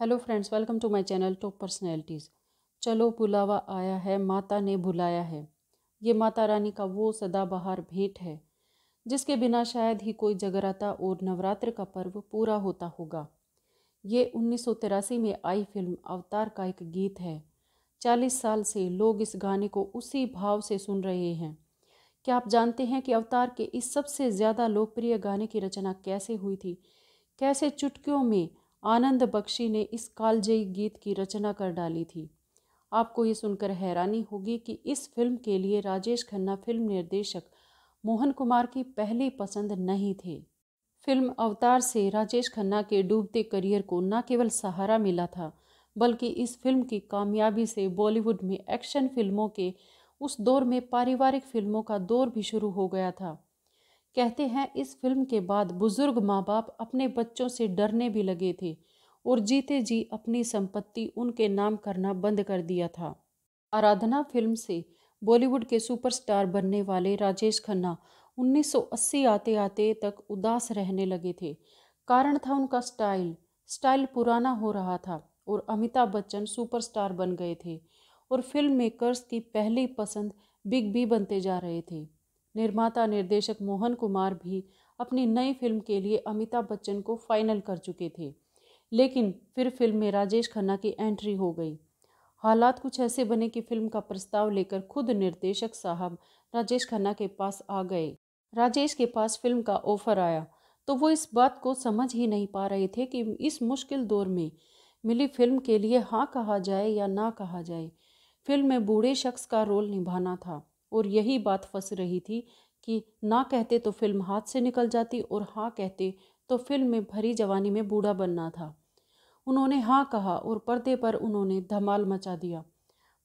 hello friends welcome to my channel top personalities चलो बुलावा आया है माता ने बुलाया है ये माता रानी का वो सदाबहार भेंट है जिसके बिना शायद ही कोई जगराता और नवरात्र का पर्व पूरा होता होगा ये उन्नीस में आई फिल्म अवतार का एक गीत है चालीस साल से लोग इस गाने को उसी भाव से सुन रहे हैं क्या आप जानते हैं कि अवतार के इस सबसे ज़्यादा लोकप्रिय गाने की रचना कैसे हुई थी कैसे चुटकियों में आनंद बख्शी ने इस कालजयी गीत की रचना कर डाली थी आपको ये सुनकर हैरानी होगी कि इस फिल्म के लिए राजेश खन्ना फिल्म निर्देशक मोहन कुमार की पहली पसंद नहीं थे फिल्म अवतार से राजेश खन्ना के डूबते करियर को न केवल सहारा मिला था बल्कि इस फिल्म की कामयाबी से बॉलीवुड में एक्शन फिल्मों के उस दौर में पारिवारिक फिल्मों का दौर भी शुरू हो गया था कहते हैं इस फिल्म के बाद बुजुर्ग माँ बाप अपने बच्चों से डरने भी लगे थे और जीते जी अपनी संपत्ति उनके नाम करना बंद कर दिया था आराधना फिल्म से बॉलीवुड के सुपरस्टार बनने वाले राजेश खन्ना 1980 आते आते तक उदास रहने लगे थे कारण था उनका स्टाइल स्टाइल पुराना हो रहा था और अमिताभ बच्चन सुपरस्टार बन गए थे और फिल्म मेकर्स की पहली पसंद बिग बी बनते जा रहे थे निर्माता निर्देशक मोहन कुमार भी अपनी नई फिल्म के लिए अमिताभ बच्चन को फाइनल कर चुके थे लेकिन फिर फिल्म में राजेश खन्ना की एंट्री हो गई हालात कुछ ऐसे बने कि फिल्म का प्रस्ताव लेकर खुद निर्देशक साहब राजेश खन्ना के पास आ गए राजेश के पास फिल्म का ऑफर आया तो वो इस बात को समझ ही नहीं पा रहे थे कि इस मुश्किल दौर में मिली फिल्म के लिए हाँ कहा जाए या ना कहा जाए फिल्म में बूढ़े शख्स का रोल निभाना था और यही बात फंस रही थी कि ना कहते तो फिल्म हाथ से निकल जाती और हाँ कहते तो फिल्म में भरी जवानी में बूढ़ा बनना था उन्होंने हाँ कहा और पर्दे पर उन्होंने धमाल मचा दिया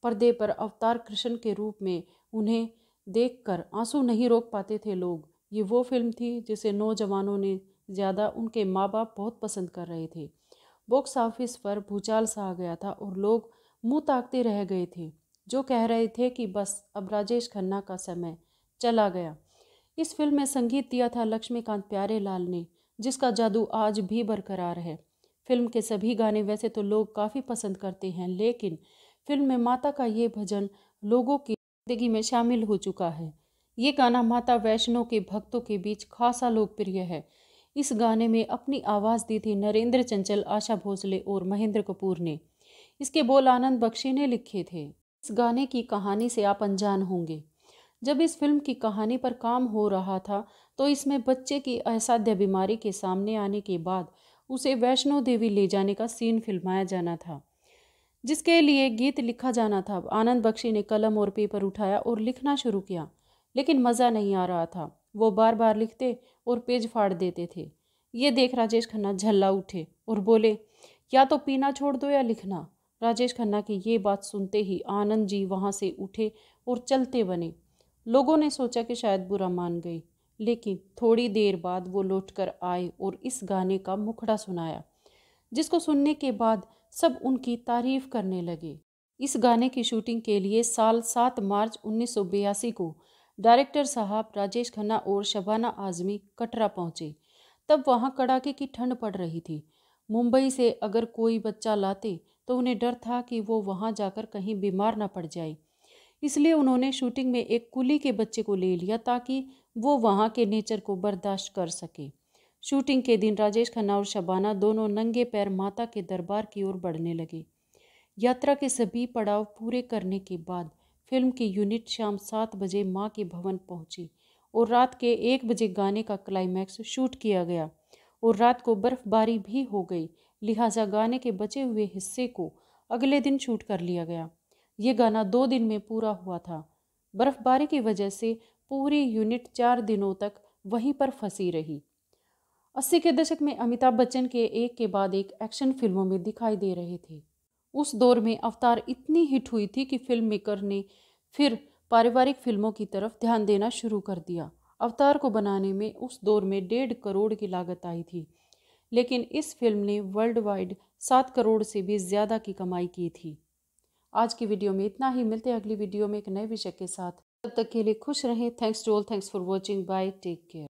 पर्दे पर अवतार कृष्ण के रूप में उन्हें देखकर आंसू नहीं रोक पाते थे लोग ये वो फिल्म थी जिसे नौजवानों ने ज़्यादा उनके माँ बाप बहुत पसंद कर रहे थे बॉक्स ऑफिस पर भूचाल सा आ गया था और लोग मुँह ताकते रह गए थे जो कह रहे थे कि बस अब राजेश खन्ना का समय चला गया इस फिल्म में संगीत दिया था लक्ष्मीकांत प्यारे लाल ने जिसका जादू आज भी बरकरार है फिल्म के सभी गाने वैसे तो लोग काफ़ी पसंद करते हैं लेकिन फिल्म में माता का ये भजन लोगों की जिंदगी में शामिल हो चुका है ये गाना माता वैष्णो के भक्तों के बीच खासा लोकप्रिय है इस गाने में अपनी आवाज़ दी थी नरेंद्र चंचल आशा भोसले और महेंद्र कपूर ने इसके बोल आनंद बख्शी ने लिखे थे इस गाने की कहानी से आप अनजान होंगे जब इस फिल्म की कहानी पर काम हो रहा था तो इसमें बच्चे की असाध्य बीमारी के सामने आने के बाद उसे वैष्णो देवी ले जाने का सीन फिल्माया जाना था जिसके लिए गीत लिखा जाना था आनंद बख्शी ने कलम और पेपर उठाया और लिखना शुरू किया लेकिन मज़ा नहीं आ रहा था वो बार बार लिखते और पेज फाड़ देते थे ये देख राजेश खन्ना झल्ला उठे और बोले या तो पीना छोड़ दो या लिखना राजेश खन्ना की ये बात सुनते ही आनंद जी वहाँ से उठे और चलते बने लोगों ने सोचा कि शायद बुरा मान गई लेकिन थोड़ी देर बाद वो लौट कर आए और इस गाने का मुखड़ा सुनाया जिसको सुनने के बाद सब उनकी तारीफ करने लगे इस गाने की शूटिंग के लिए साल सात मार्च उन्नीस को डायरेक्टर साहब राजेश खन्ना और शबाना आजमी कटरा पहुंचे तब वहां कड़ाके की ठंड पड़ रही थी मुंबई से अगर कोई बच्चा लाते तो उन्हें डर था कि वो वहाँ जाकर कहीं बीमार ना पड़ जाए इसलिए उन्होंने शूटिंग में एक कुली के बच्चे को ले लिया ताकि वो वहाँ के नेचर को बर्दाश्त कर सके शूटिंग के दिन राजेश खन्ना और शबाना दोनों नंगे पैर माता के दरबार की ओर बढ़ने लगे यात्रा के सभी पड़ाव पूरे करने के बाद फिल्म की यूनिट शाम सात बजे माँ के भवन पहुंची और रात के एक बजे गाने का क्लाइमैक्स शूट किया गया और रात को बर्फबारी भी हो गई लिहाजा गाने के बचे हुए हिस्से को अगले दिन शूट कर लिया गया ये गाना दो दिन में पूरा हुआ था बर्फ़बारी की वजह से पूरी यूनिट चार दिनों तक वहीं पर फंसी रही अस्सी के दशक में अमिताभ बच्चन के एक के बाद एक एक्शन फिल्मों में दिखाई दे रहे थे उस दौर में अवतार इतनी हिट हुई थी कि फिल्म मेकर ने फिर पारिवारिक फिल्मों की तरफ ध्यान देना शुरू कर दिया अवतार को बनाने में उस दौर में डेढ़ करोड़ की लागत आई थी लेकिन इस फिल्म ने वर्ल्ड वाइड सात करोड़ से भी ज़्यादा की कमाई की थी आज की वीडियो में इतना ही मिलते हैं अगली वीडियो में एक नए विषय के साथ तब तक के लिए खुश रहें thanks to all thanks for watching bye take care